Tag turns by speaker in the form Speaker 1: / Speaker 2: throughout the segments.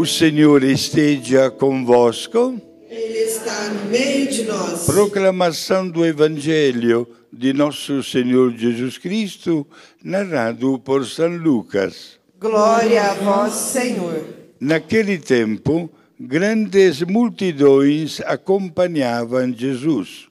Speaker 1: O Senhor esteja convosco.
Speaker 2: Ele está no meio de
Speaker 1: nós. Proclamação do Evangelho de Nosso Senhor Jesus Cristo, narrado por São Lucas.
Speaker 2: Glória a vós, Senhor.
Speaker 1: Naquele tempo, grandes multidões acompanhavam Jesus.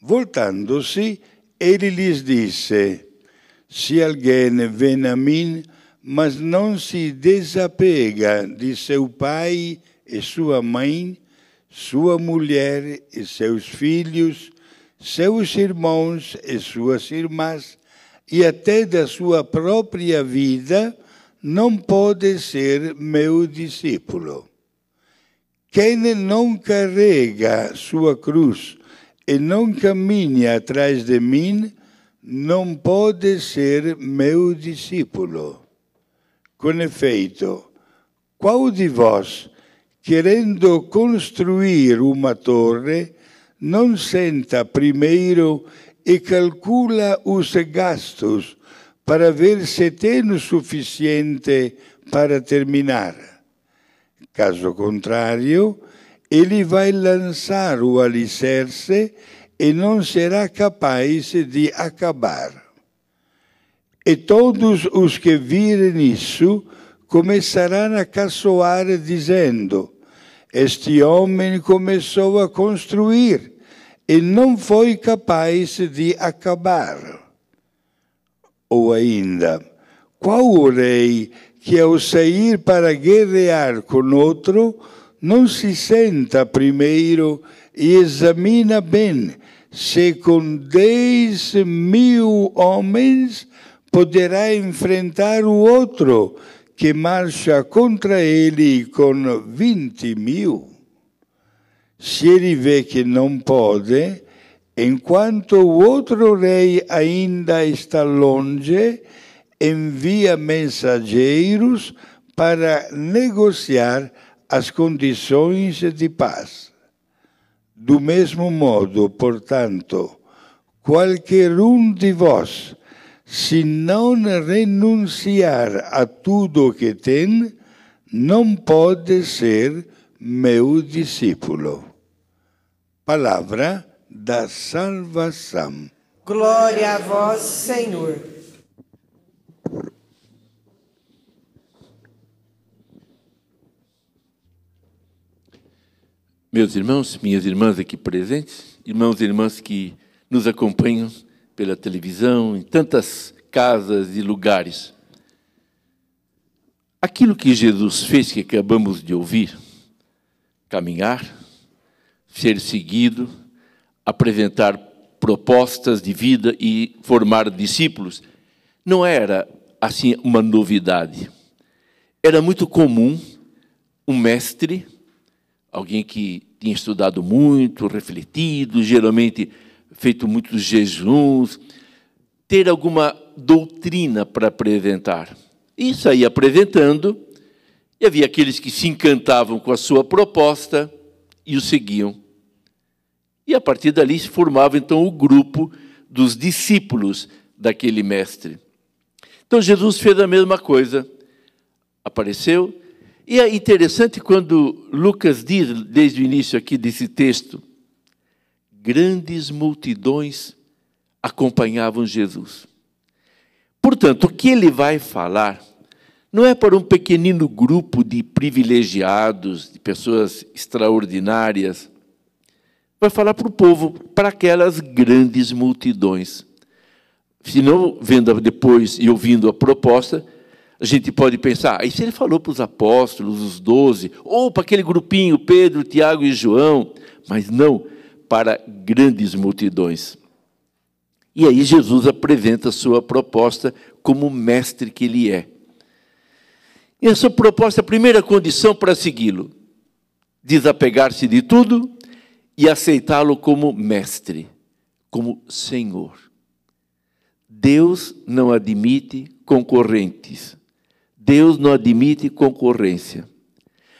Speaker 1: Voltando-se, ele lhes disse: Se alguém vem a mim, mas não se desapega de seu pai e sua mãe, sua mulher e seus filhos, seus irmãos e suas irmãs, e até da sua própria vida, não pode ser meu discípulo. Quem não carrega sua cruz e não caminha atrás de mim, não pode ser meu discípulo. con effeito, di vos, querendo construir uma torre, non senta primeiro e calcula os gastos para ver se tem o suficiente para terminar. Caso contrario, ele vai lançar o alicerce e non será capaz de acabar. E todos os que virem isso começarão a caçoar, dizendo: Este homem começou a construir e não foi capaz de acabar. Ou ainda, qual o rei que, ao sair para guerrear com outro, não se senta primeiro e examina bem se com dez mil homens poderá enfrentar o outro que marcha contra ele com 20 mil. Se ele vê que não pode, enquanto o outro rei ainda está longe, envia mensageiros para negociar as condições de paz. Do mesmo modo, portanto, qualquer um de vós se não renunciar a tudo o que tem, não pode ser meu discípulo. Palavra da salvação. Glória a vós, Senhor.
Speaker 2: Meus irmãos, minhas irmãs aqui presentes, irmãos e irmãs que nos acompanham pela televisão, em tantas casas e lugares. Aquilo que Jesus fez, que acabamos de ouvir, caminhar, ser seguido, apresentar propostas de vida e formar discípulos, não era assim uma novidade. Era muito comum um mestre, alguém que tinha estudado muito, refletido, geralmente feito muitos jejuns, ter alguma doutrina para apresentar. E saía apresentando, e havia aqueles que se encantavam com a sua proposta e o seguiam. E a partir dali se formava então o grupo dos discípulos daquele mestre. Então Jesus fez a mesma coisa, apareceu. E é interessante quando Lucas diz, desde o início aqui desse texto, grandes multidões acompanhavam Jesus. Portanto, o que ele vai falar não é para um pequenino grupo de privilegiados, de pessoas extraordinárias. Vai falar para o povo, para aquelas grandes multidões. Se não vendo depois e ouvindo a proposta, a gente pode pensar, ah, e se ele falou para os apóstolos, os doze, ou para aquele grupinho, Pedro, Tiago e João, mas não, para grandes multidões. E aí Jesus apresenta a sua proposta como mestre que ele é. E essa proposta, a primeira condição para segui-lo, desapegar-se de tudo e aceitá-lo como mestre, como Senhor. Deus não admite concorrentes. Deus não admite concorrência.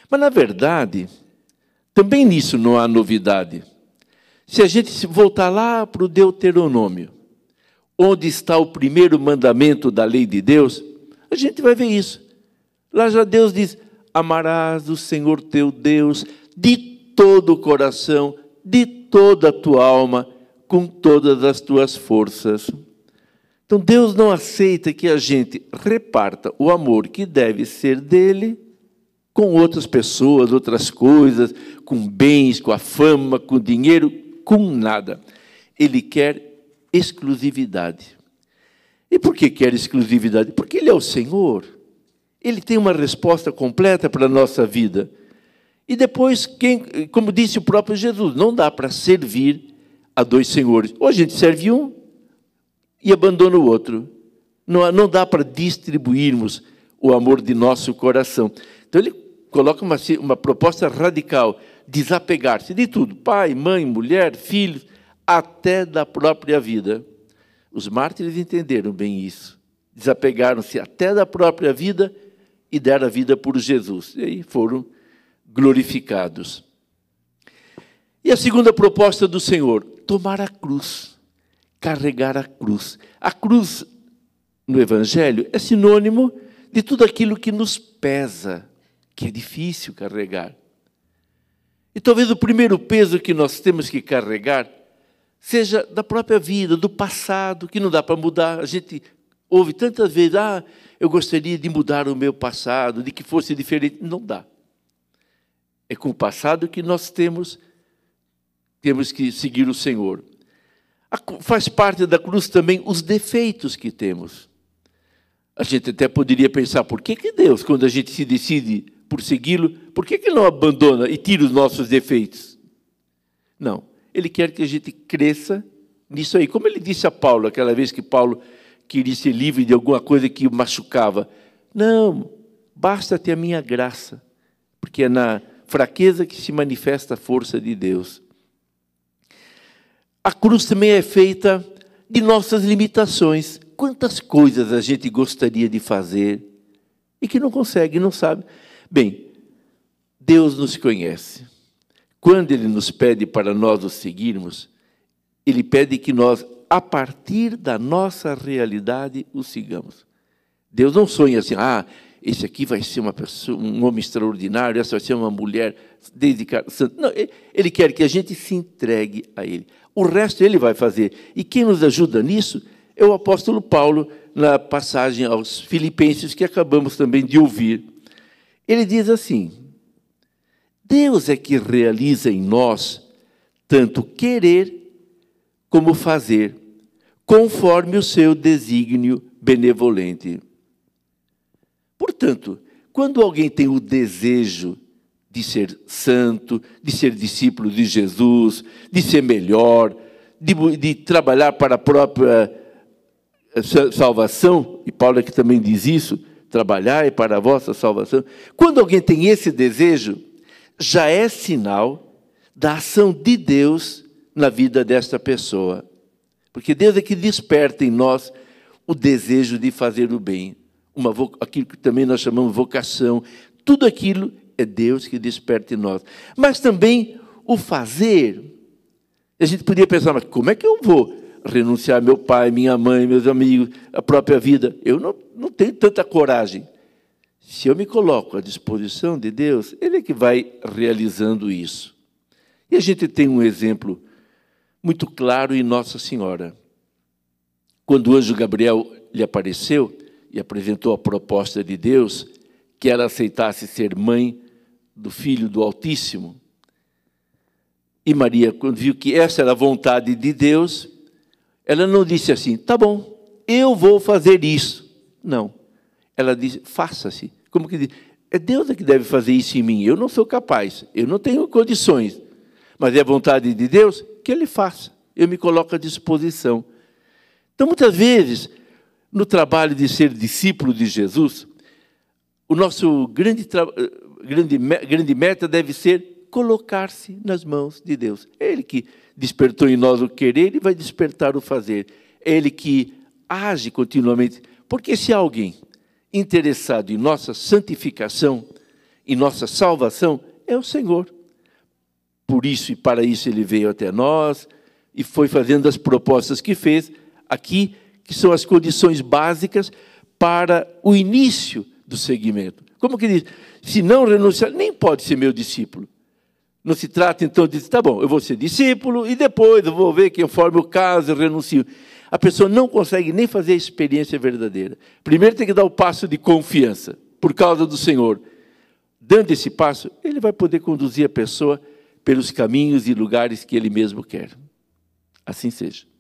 Speaker 2: Mas, na verdade, também nisso não há novidade. Se a gente voltar lá para o Deuteronômio, onde está o primeiro mandamento da lei de Deus, a gente vai ver isso. Lá já Deus diz: Amarás o Senhor teu Deus de todo o coração, de toda a tua alma, com todas as tuas forças. Então Deus não aceita que a gente reparta o amor que deve ser dele com outras pessoas, outras coisas, com bens, com a fama, com o dinheiro, com nada. Ele quer exclusividade. E por que quer exclusividade? Porque Ele é o Senhor. Ele tem uma resposta completa para a nossa vida. E depois, quem, como disse o próprio Jesus, não dá para servir a dois senhores. Ou a gente serve um e abandona o outro. Não, não dá para distribuirmos o amor de nosso coração. Então, ele coloca uma, uma proposta radical: desapegar-se de tudo, pai, mãe, mulher, filhos, até da própria vida. Os mártires entenderam bem isso. Desapegaram-se até da própria vida e deram a vida por Jesus. E aí foram glorificados. E a segunda proposta do Senhor: tomar a cruz, carregar a cruz. A cruz no Evangelho é sinônimo de tudo aquilo que nos pesa, que é difícil carregar. E talvez o primeiro peso que nós temos que carregar seja da própria vida, do passado, que não dá para mudar. A gente ouve tantas vezes: ah, eu gostaria de mudar o meu passado, de que fosse diferente. Não dá. É com o passado que nós temos, temos que seguir o Senhor. Faz parte da cruz também os defeitos que temos. A gente até poderia pensar, por que, que Deus, quando a gente se decide por segui-lo, por que, que ele não abandona e tira os nossos defeitos? Não, ele quer que a gente cresça nisso aí. Como ele disse a Paulo, aquela vez que Paulo queria ser livre de alguma coisa que o machucava. Não, basta ter a minha graça, porque é na fraqueza que se manifesta a força de Deus. A cruz também é feita de nossas limitações. Quantas coisas a gente gostaria de fazer e que não consegue, não sabe. Bem, Deus nos conhece. Quando Ele nos pede para nós o seguirmos, Ele pede que nós, a partir da nossa realidade, o sigamos. Deus não sonha assim, ah, esse aqui vai ser uma pessoa, um homem extraordinário, essa vai ser uma mulher dedicada. Não, ele quer que a gente se entregue a ele. O resto ele vai fazer. E quem nos ajuda nisso é o apóstolo Paulo, na passagem aos Filipenses, que acabamos também de ouvir. Ele diz assim: Deus é que realiza em nós tanto querer como fazer, conforme o seu desígnio benevolente. Portanto, quando alguém tem o desejo de ser santo, de ser discípulo de Jesus, de ser melhor, de, de trabalhar para a própria eh, salvação, e Paulo é que também diz isso, trabalhai para a vossa salvação. Quando alguém tem esse desejo, já é sinal da ação de Deus na vida desta pessoa. Porque Deus é que desperta em nós o desejo de fazer o bem, uma aquilo que também nós chamamos vocação. Tudo aquilo é Deus que desperta em nós. Mas também o fazer. A gente podia pensar, mas como é que eu vou? renunciar meu pai, minha mãe, meus amigos, a própria vida. Eu não, não tenho tanta coragem. Se eu me coloco à disposição de Deus, Ele é que vai realizando isso. E a gente tem um exemplo muito claro em Nossa Senhora. Quando o anjo Gabriel lhe apareceu e apresentou a proposta de Deus que ela aceitasse ser mãe do filho do Altíssimo, e Maria, quando viu que essa era a vontade de Deus, ela não disse assim, tá bom, eu vou fazer isso. Não. Ela disse, faça-se. Como que diz? É Deus é que deve fazer isso em mim. Eu não sou capaz, eu não tenho condições. Mas é a vontade de Deus que Ele faça. Eu me coloco à disposição. Então, muitas vezes, no trabalho de ser discípulo de Jesus, o nosso grande, grande, grande meta deve ser colocar-se nas mãos de Deus. É Ele que despertou em nós o querer, e vai despertar o fazer. É ele que age continuamente. Porque se alguém interessado em nossa santificação, em nossa salvação, é o Senhor. Por isso e para isso ele veio até nós e foi fazendo as propostas que fez aqui, que são as condições básicas para o início do seguimento. Como que ele diz? Se não renunciar, nem pode ser meu discípulo. Não se trata então de dizer, tá bom, eu vou ser discípulo e depois eu vou ver que conforme o caso eu renuncio. A pessoa não consegue nem fazer a experiência verdadeira. Primeiro tem que dar o passo de confiança, por causa do Senhor. Dando esse passo, ele vai poder conduzir a pessoa pelos caminhos e lugares que ele mesmo quer. Assim seja.